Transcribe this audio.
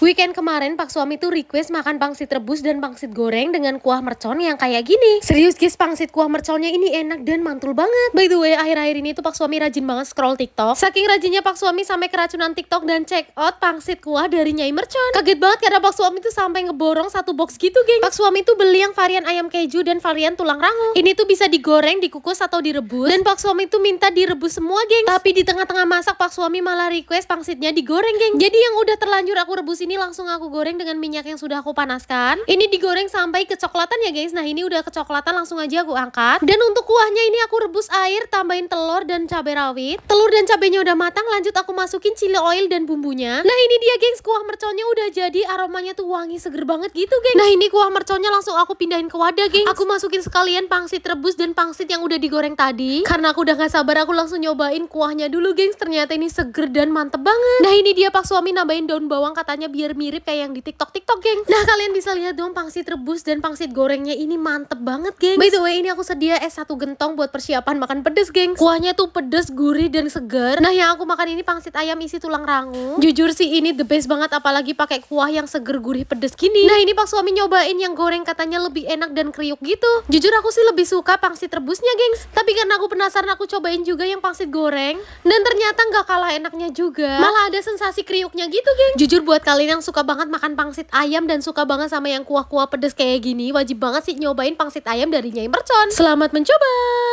Weekend kemarin Pak Suami tuh request makan pangsit rebus dan pangsit goreng dengan kuah mercon yang kayak gini. Serius guys, pangsit kuah merconnya ini enak dan mantul banget. By the way, akhir-akhir ini tuh Pak Suami rajin banget scroll TikTok. Saking rajinnya Pak Suami sampai keracunan TikTok dan check out pangsit kuah dari Nyai Mercon. Kaget banget karena Pak Suami tuh sampai ngeborong satu box gitu, geng. Pak Suami tuh beli yang varian ayam keju dan varian tulang rangu. Ini tuh bisa digoreng, dikukus atau direbus. Dan Pak Suami tuh minta direbus semua, geng. Tapi di tengah-tengah masak Pak Suami malah request pangsitnya digoreng, geng. Jadi yang udah terlanjur aku rebusin ini langsung aku goreng dengan minyak yang sudah aku panaskan. Ini digoreng sampai kecoklatan ya guys. Nah ini udah kecoklatan langsung aja aku angkat. Dan untuk kuahnya ini aku rebus air, tambahin telur dan cabai rawit. Telur dan cabainya udah matang, lanjut aku masukin chili oil dan bumbunya. Nah ini dia gengs, kuah merconnya udah jadi, aromanya tuh wangi seger banget gitu gengs. Nah ini kuah merconnya langsung aku pindahin ke wadah gengs. Aku masukin sekalian pangsit rebus dan pangsit yang udah digoreng tadi. Karena aku udah gak sabar aku langsung nyobain kuahnya dulu gengs. Ternyata ini seger dan mantep banget. Nah ini dia pak suami nambahin daun bawang katanya biar biar mirip kayak yang di TikTok TikTok, geng. Nah, kalian bisa lihat dong pangsit rebus dan pangsit gorengnya ini mantep enak banget, geng. By the way, ini aku sedia es satu gentong buat persiapan makan pedes, geng. Kuahnya tuh pedes, gurih, dan segar. Nah, yang aku makan ini pangsit ayam isi tulang rangu. Jujur sih ini the best banget apalagi pakai kuah yang seger, gurih, pedes gini. Nah, ini pak suami nyobain yang goreng katanya lebih enak dan kriuk gitu. Jujur aku sih lebih suka pangsit rebusnya, gengs. Tapi karena aku penasaran aku cobain juga yang pangsit goreng dan ternyata nggak kalah enaknya juga. Malah ada sensasi kriuknya gitu, geng. Jujur buat kalian yang suka banget makan pangsit ayam dan suka banget sama yang kuah-kuah pedes kayak gini, wajib banget sih nyobain pangsit pangsit ayam dari Nyai Mercon. Selamat mencoba!